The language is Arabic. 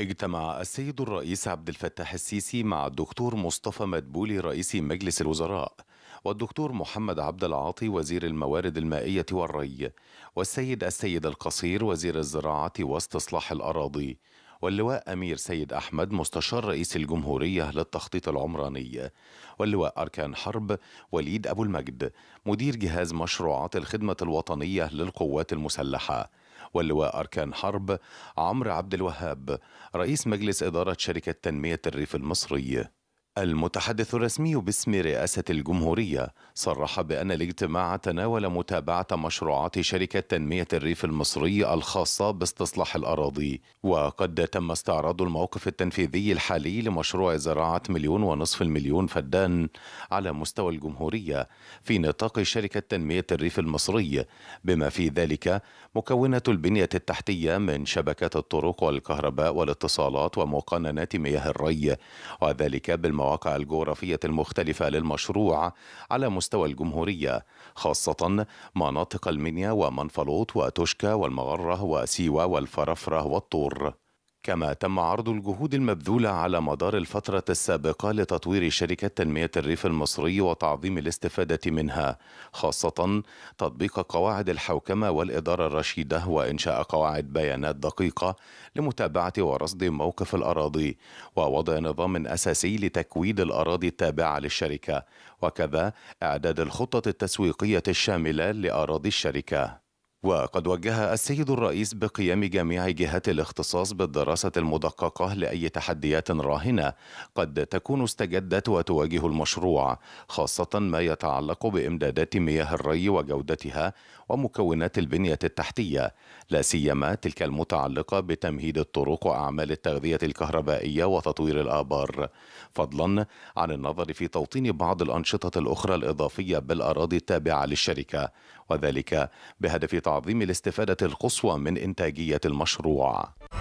اجتمع السيد الرئيس عبد الفتاح السيسي مع الدكتور مصطفى مدبولي رئيس مجلس الوزراء والدكتور محمد عبد العاطي وزير الموارد المائية والري والسيد السيد القصير وزير الزراعة واستصلاح الأراضي واللواء أمير سيد أحمد مستشار رئيس الجمهورية للتخطيط العمراني واللواء أركان حرب وليد أبو المجد مدير جهاز مشروعات الخدمة الوطنية للقوات المسلحة واللواء أركان حرب عمرو عبد الوهاب رئيس مجلس إدارة شركة تنمية الريف المصري المتحدث الرسمي باسم رئاسة الجمهورية صرح بأن الاجتماع تناول متابعة مشروعات شركة تنمية الريف المصري الخاصة باستصلاح الأراضي وقد تم استعراض الموقف التنفيذي الحالي لمشروع زراعة مليون ونصف المليون فدان على مستوى الجمهورية في نطاق شركة تنمية الريف المصري بما في ذلك مكونة البنية التحتية من شبكات الطرق والكهرباء والاتصالات ومقننات مياه الري وذلك بالموقف المواقع الجغرافية المختلفة للمشروع على مستوى الجمهورية خاصة مناطق المنيا ومنفلوط وتوشكا والمغرة وسيوة والفرفرة والطور كما تم عرض الجهود المبذولة على مدار الفترة السابقة لتطوير شركة تنمية الريف المصري وتعظيم الاستفادة منها خاصة تطبيق قواعد الحوكمة والإدارة الرشيدة وإنشاء قواعد بيانات دقيقة لمتابعة ورصد موقف الأراضي ووضع نظام أساسي لتكويد الأراضي التابعة للشركة وكذا إعداد الخطة التسويقية الشاملة لأراضي الشركة وقد وجه السيد الرئيس بقيام جميع جهات الاختصاص بالدراسة المدققة لأي تحديات راهنة قد تكون استجدت وتواجه المشروع خاصة ما يتعلق بإمدادات مياه الري وجودتها ومكونات البنية التحتية لا سيما تلك المتعلقة بتمهيد الطرق وأعمال التغذية الكهربائية وتطوير الآبار فضلا عن النظر في توطين بعض الأنشطة الأخرى الإضافية بالأراضي التابعة للشركة وذلك بهدف تعظيم الاستفادة القصوى من إنتاجية المشروع